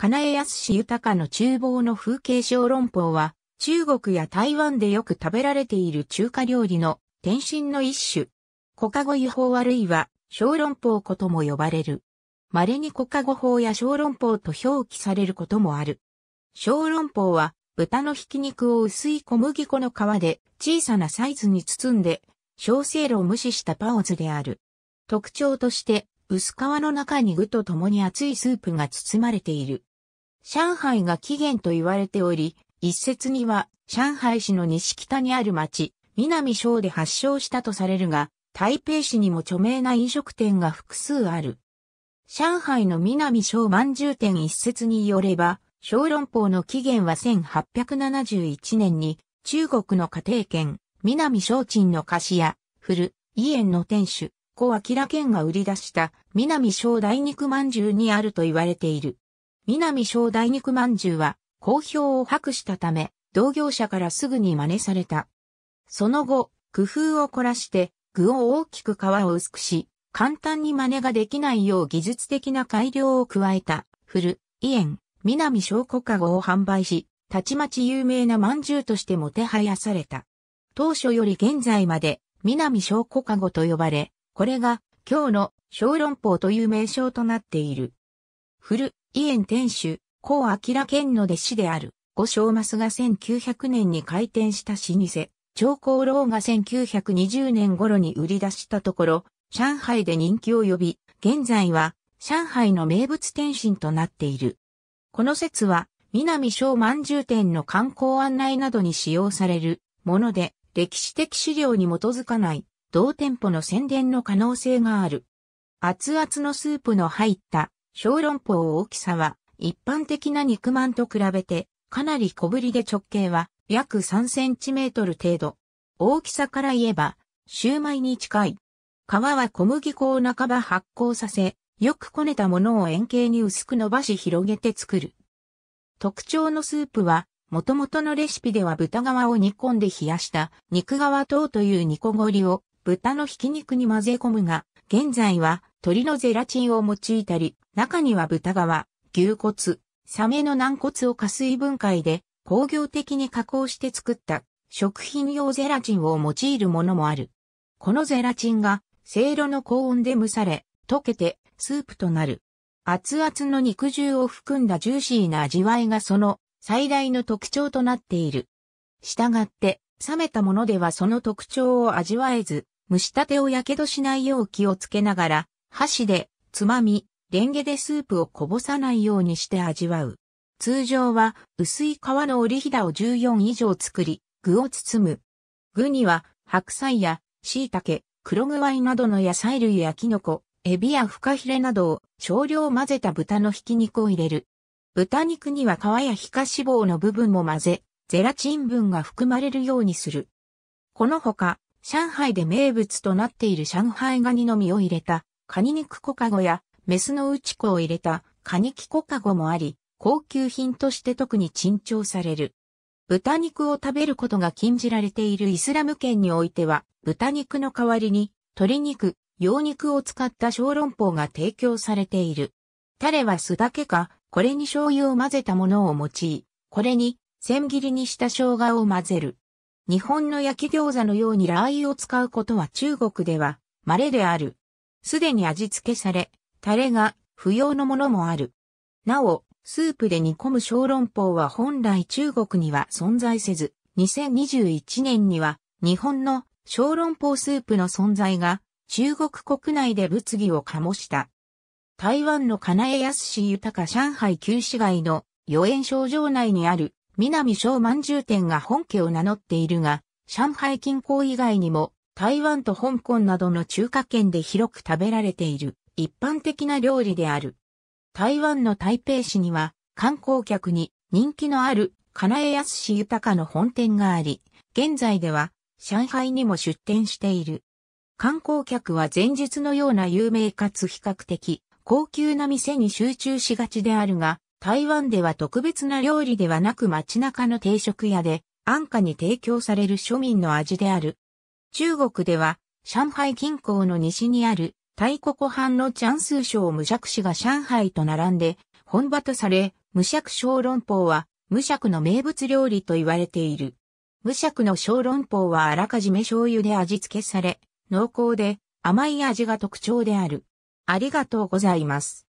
金江康豊の厨房の風景小籠包は、中国や台湾でよく食べられている中華料理の天津の一種。コカゴ湯法あるいは小籠包ことも呼ばれる。稀にコカゴ包や小籠包と表記されることもある。小籠包は豚のひき肉を薄い小麦粉の皮で小さなサイズに包んで、小生炉を無視したパオズである。特徴として薄皮の中に具と共に熱いスープが包まれている。上海が起源と言われており、一説には上海市の西北にある町、南省で発祥したとされるが、台北市にも著名な飲食店が複数ある。上海の南省満住店一説によれば、小籠包の起源は1871年に中国の家庭圏、南省鎮の菓子屋、古、伊園の店主、小明県が売り出した南省大肉饅頭にあると言われている。南小大肉まんじゅうは好評を博したため、同業者からすぐに真似された。その後、工夫を凝らして、具を大きく皮を薄くし、簡単に真似ができないよう技術的な改良を加えた、古、イエン、南小小カゴを販売し、たちまち有名な饅頭としてもてはやされた。当初より現在まで、南小小カゴと呼ばれ、これが、今日の小籠包という名称となっている。古、イエン店主、高明県の弟子である、五章マスが1900年に開店した老舗、長江楼が1920年頃に売り出したところ、上海で人気を呼び、現在は上海の名物天津となっている。この説は、南小満重店の観光案内などに使用されるもので、歴史的資料に基づかない同店舗の宣伝の可能性がある。熱々のスープの入った小籠包大きさは、一般的な肉まんと比べて、かなり小ぶりで直径は約3センチメートル程度。大きさから言えば、シューマイに近い。皮は小麦粉を半ば発酵させ、よくこねたものを円形に薄く伸ばし広げて作る。特徴のスープは、元々のレシピでは豚皮を煮込んで冷やした肉側等という煮こごりを豚のひき肉に混ぜ込むが、現在は鶏のゼラチンを用いたり、中には豚皮、牛骨、サメの軟骨を加水分解で工業的に加工して作った食品用ゼラチンを用いるものもある。このゼラチンが、せいろの高温で蒸され、溶けてスープとなる。熱々の肉汁を含んだジューシーな味わいがその最大の特徴となっている。したがって、冷めたものではその特徴を味わえず、蒸したてを火傷しないよう気をつけながら、箸で、つまみ、レンゲでスープをこぼさないようにして味わう。通常は、薄い皮の折りひだを14以上作り、具を包む。具には、白菜や、椎茸、黒具合などの野菜類やキノコ、エビやフカヒレなどを少量混ぜた豚のひき肉を入れる。豚肉には皮や皮下脂肪の部分も混ぜ、ゼラチン分が含まれるようにする。このほか、上海で名物となっている上海ガニの実を入れたカニ肉コカゴや、メスの内子を入れたカニキコカゴもあり、高級品として特に珍重される。豚肉を食べることが禁じられているイスラム圏においては、豚肉の代わりに、鶏肉、羊肉を使った小籠包が提供されている。タレは酢だけか、これに醤油を混ぜたものを用い、これに千切りにした生姜を混ぜる。日本の焼き餃子のようにラー油を使うことは中国では稀である。すでに味付けされ、タレが不要のものもある。なお、スープで煮込む小籠包は本来中国には存在せず、2021年には日本の小籠包スープの存在が中国国内で物議を醸した。台湾の金江康豊上海旧市街の予園症状内にある南小万重店が本家を名乗っているが、上海近郊以外にも台湾と香港などの中華圏で広く食べられている一般的な料理である。台湾の台北市には観光客に人気のある金江康史豊の本店があり、現在では上海にも出店している。観光客は前述のような有名かつ比較的高級な店に集中しがちであるが、台湾では特別な料理ではなく街中の定食屋で安価に提供される庶民の味である中国では、上海近郊の西にある、大国藩のチャンス省無釈氏が上海と並んで、本場とされ、無釈小籠包は、無釈の名物料理と言われている。無釈の小籠包はあらかじめ醤油で味付けされ、濃厚で甘い味が特徴である。ありがとうございます。